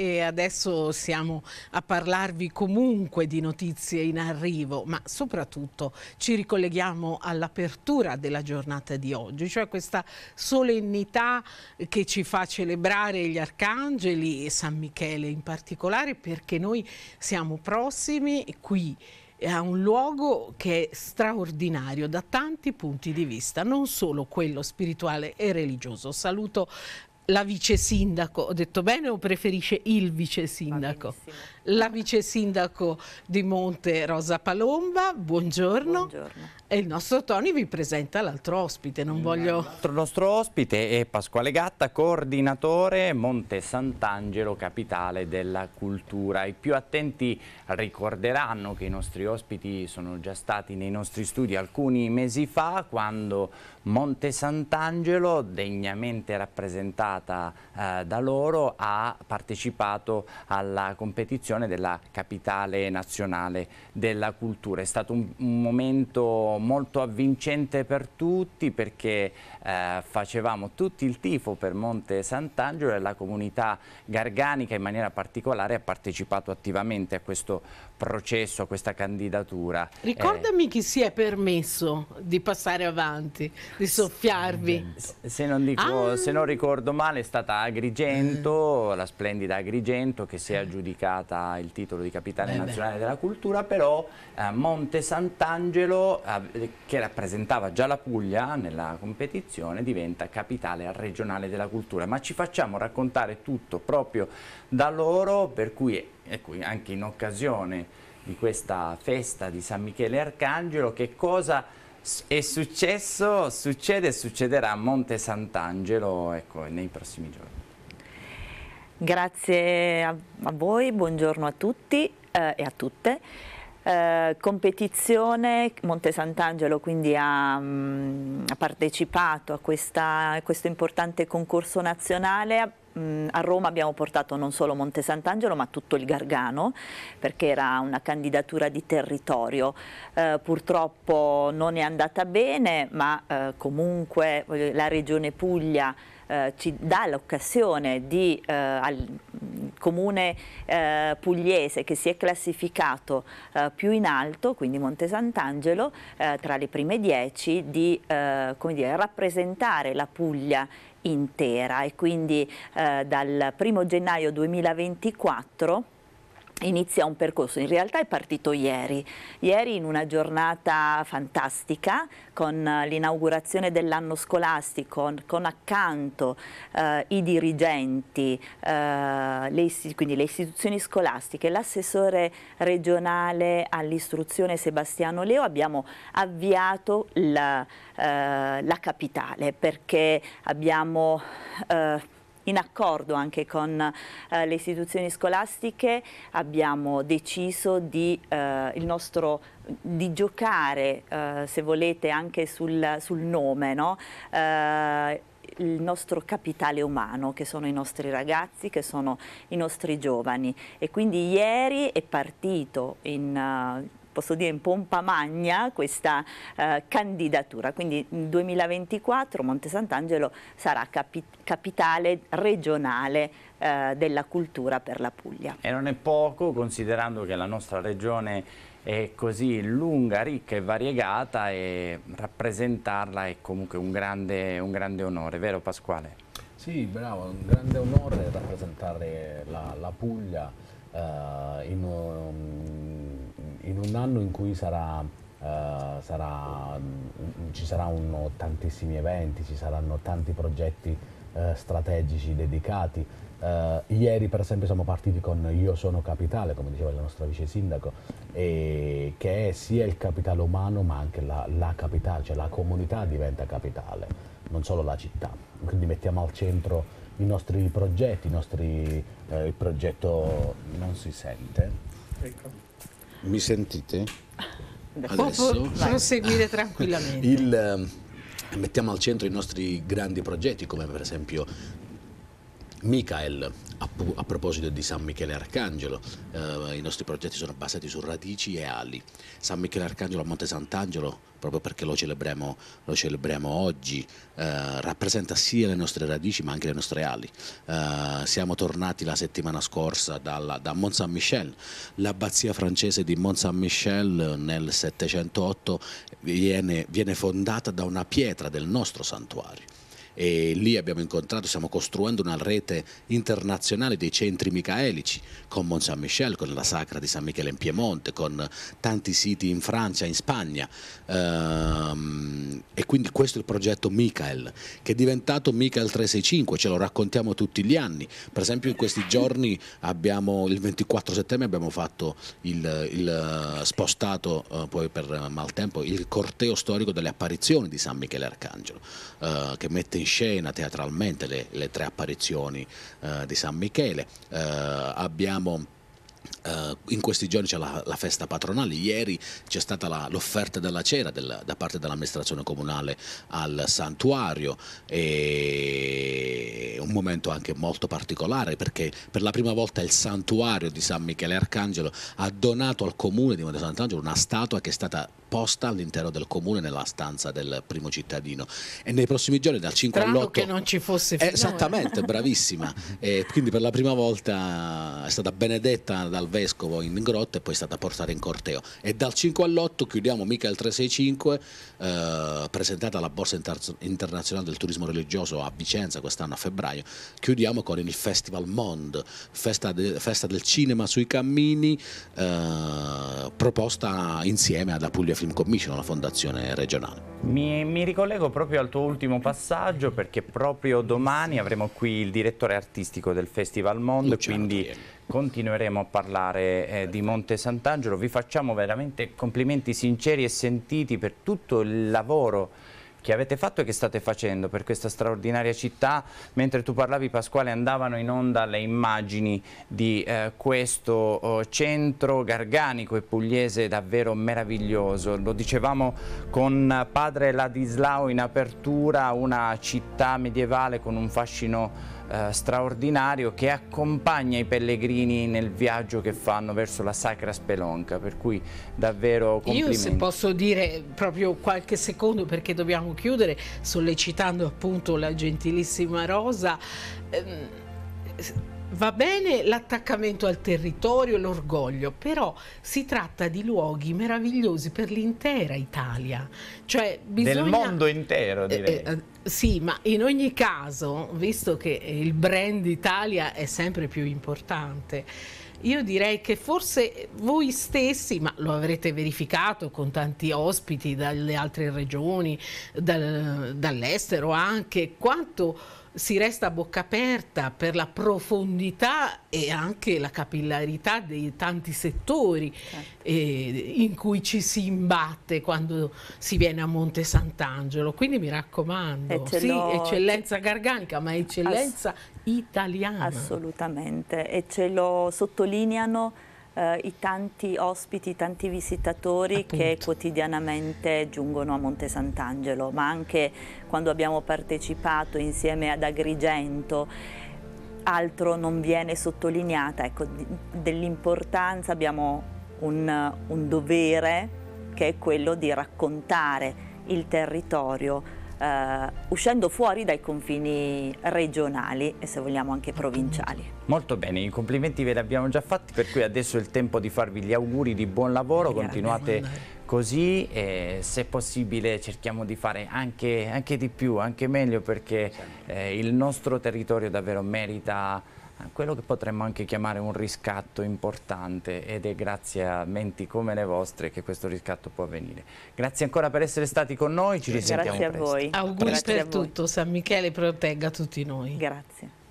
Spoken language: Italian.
e adesso siamo a parlarvi comunque di notizie in arrivo, ma soprattutto ci ricolleghiamo all'apertura della giornata di oggi, cioè questa solennità che ci fa celebrare gli arcangeli e San Michele in particolare perché noi siamo prossimi qui a un luogo che è straordinario da tanti punti di vista, non solo quello spirituale e religioso. Saluto la vice sindaco, ho detto bene o preferisce il vice sindaco? La vice sindaco di Monte Rosa Palomba, buongiorno. buongiorno. E il nostro Tony vi presenta l'altro ospite, non voglio... Il nostro ospite è Pasquale Gatta, coordinatore Monte Sant'Angelo, capitale della cultura. I più attenti ricorderanno che i nostri ospiti sono già stati nei nostri studi alcuni mesi fa, quando Monte Sant'Angelo, degnamente rappresentato organizzata eh, da loro ha partecipato alla competizione della capitale nazionale della cultura. È stato un, un momento molto avvincente per tutti perché eh, facevamo tutti il tifo per Monte Sant'Angelo e la comunità garganica in maniera particolare ha partecipato attivamente a questo processo, a questa candidatura. Ricordami eh, chi si è permesso di passare avanti, di soffiarvi. Se non, dico, ah. se non ricordo male è stata Agrigento, mm. la splendida Agrigento che si è eh. aggiudicata il titolo di capitale eh beh, nazionale della cultura, però eh, Monte Sant'Angelo, eh, che rappresentava già la Puglia nella competizione, diventa capitale regionale della cultura. Ma ci facciamo raccontare tutto proprio da loro, per cui e ecco, anche in occasione di questa festa di San Michele Arcangelo che cosa è successo, succede e succederà a Monte Sant'Angelo ecco, nei prossimi giorni. Grazie a, voi, buongiorno a tutti eh, e a tutte. Eh, competizione, Monte Sant'Angelo quindi ha, mh, mm, partecipato a, questa, a questo importante concorso nazionale, mh, a Roma abbiamo portato non solo Monte Sant'Angelo ma tutto il Gargano perché era una candidatura di territorio. Eh, purtroppo non è andata bene ma eh, comunque la Regione Puglia eh, ci dà l'occasione eh, al comune eh, pugliese che si è classificato eh, più in alto, quindi Monte Sant'Angelo, eh, tra le prime dieci, di dire, rappresentare la Puglia intera e quindi eh, dal 1 gennaio 2024 inizia un percorso, in realtà è partito ieri, ieri in una giornata fantastica con eh, l'inaugurazione dell'anno scolastico, con accanto eh, i dirigenti, eh, le quindi le istituzioni scolastiche, l'assessore regionale all'istruzione Sebastiano Leo, abbiamo avviato la, eh, la capitale perché abbiamo eh, in accordo anche con eh, le istituzioni scolastiche abbiamo deciso di, eh, nostro, di giocare, eh, se volete, anche sul, sul nome, no? Eh, il nostro capitale umano, che sono i nostri ragazzi, che sono i nostri giovani. E quindi ieri è partito in, eh, posso dire in pompa magna questa eh, candidatura, quindi nel 2024 Monte Sant'Angelo sarà capi capitale regionale eh, della cultura per la Puglia. E non è poco considerando che la nostra regione è così lunga, ricca e variegata e rappresentarla è comunque un grande, un grande onore, vero Pasquale? Sì, bravo, è un grande onore rappresentare la, la Puglia eh, in in un anno in cui sarà, eh, sarà, mm, ci saranno tantissimi eventi, ci saranno tanti progetti eh, strategici dedicati. Eh, ieri per esempio siamo partiti con Io sono capitale, come diceva il nostro vice sindaco, che è sia il capitale umano ma anche la, la capitale, cioè la comunità diventa capitale, non solo la città. Quindi mettiamo al centro i nostri progetti, i nostri, eh, il progetto non si sente. Ecco. Mi sentite? Adesso? proseguire tranquillamente. Il, eh, mettiamo al centro i nostri grandi progetti come per esempio Michael, a, a, proposito di San Michele Arcangelo, eh, i nostri progetti sono basati su radici e ali. San Michele Arcangelo a Monte Sant'Angelo, proprio perché lo celebriamo, lo celebriamo oggi, eh, rappresenta sia le nostre radici ma anche le nostre ali. Eh, siamo tornati la settimana scorsa dalla, da Mont Saint-Michel, l'abbazia francese di Mont Saint-Michel nel 708 viene, viene fondata da una pietra del nostro santuario e lì abbiamo incontrato, stiamo costruendo una rete internazionale dei centri micaelici con Mont Saint Michel, con la Sacra di San Michele in Piemonte, con tanti siti in Francia, in Spagna ehm, e quindi questo è il progetto Michael che è diventato Michael 365, ce lo raccontiamo tutti gli anni, per esempio in questi giorni abbiamo il 24 settembre abbiamo fatto il, il spostato eh, poi per maltempo il corteo storico delle apparizioni di San Michele Arcangelo eh, che mette in scena teatralmente le, le tre apparizioni eh, di San Michele. Eh, abbiamo Uh, in questi giorni c'è la, la, festa patronale, ieri c'è stata l'offerta della cera del, da parte dell'amministrazione comunale al santuario, e un momento anche molto particolare perché per la prima volta il santuario di San Michele Arcangelo ha donato al comune di Monte Sant'Angelo una statua che è stata posta all'interno del comune nella stanza del primo cittadino e nei prossimi giorni dal 5 all'8 che non ci fosse finora. esattamente bravissima e quindi per la prima volta è stata benedetta dal vescovo in grotta e poi è stata portata in corteo. E dal 5 all'8 chiudiamo Michael 365, eh, presentata alla Borsa Inter- Internazionale del Turismo Religioso a Vicenza quest'anno a febbraio. Chiudiamo con il Festival Mond, festa, de- festa del cinema sui cammini, eh, proposta insieme alla Puglia Film Commission, la fondazione regionale. Mi, mi ricollego proprio al tuo ultimo passaggio perché proprio domani avremo qui il direttore artistico del Festival Mond, quindi Trielli continueremo a parlare eh, di Monte Sant'Angelo. Vi facciamo veramente complimenti sinceri e sentiti per tutto il lavoro che avete fatto e che state facendo per questa straordinaria città. Mentre tu parlavi Pasquale andavano in onda le immagini di eh, questo oh, centro garganico e pugliese davvero meraviglioso. Lo dicevamo con padre Ladislao in apertura, una città medievale con un fascino eh, straordinario che accompagna i pellegrini nel viaggio che fanno verso la Sacra Spelonca, per cui davvero complimenti. Io se posso dire proprio qualche secondo perché dobbiamo chiudere sollecitando appunto la gentilissima Rosa. Ehm, va bene l'attaccamento al territorio e l'orgoglio, però si tratta di luoghi meravigliosi per l'intera Italia. Cioè, bisogna... Del mondo intero, eh, direi. Eh, eh, sì, ma in ogni caso, visto che il brand Italia è sempre più importante, io direi che forse voi stessi, ma lo avrete verificato con tanti ospiti dalle altre regioni, dal, dall'estero anche, quanto si resta a bocca aperta per la profondità e anche la capillarità dei tanti settori certo. eh, in cui ci si imbatte quando si viene a Monte Sant'Angelo. Quindi mi raccomando, sì, eccellenza garganica, ma eccellenza Ass italiana. Assolutamente, e ce lo sottolineano eh, i tanti ospiti, i tanti visitatori Appunto. che quotidianamente giungono a Monte Sant'Angelo, ma anche quando abbiamo partecipato insieme ad Agrigento altro non viene sottolineata, ecco, dell'importanza abbiamo un, un dovere che è quello di raccontare il territorio eh, uscendo fuori dai confini regionali e se vogliamo anche provinciali. Molto bene, i complimenti ve li abbiamo già fatti, per cui adesso è il tempo di farvi gli auguri di buon lavoro, continuate così e se possibile cerchiamo di fare anche, anche, di più, anche meglio perché certo. eh, il nostro territorio davvero merita quello che potremmo anche chiamare un riscatto importante ed è grazie a menti come le vostre che questo riscatto può avvenire. Grazie ancora per essere stati con noi, ci risentiamo Grazie a voi. Auguri grazie per tutto, San Michele protegga tutti noi. Grazie.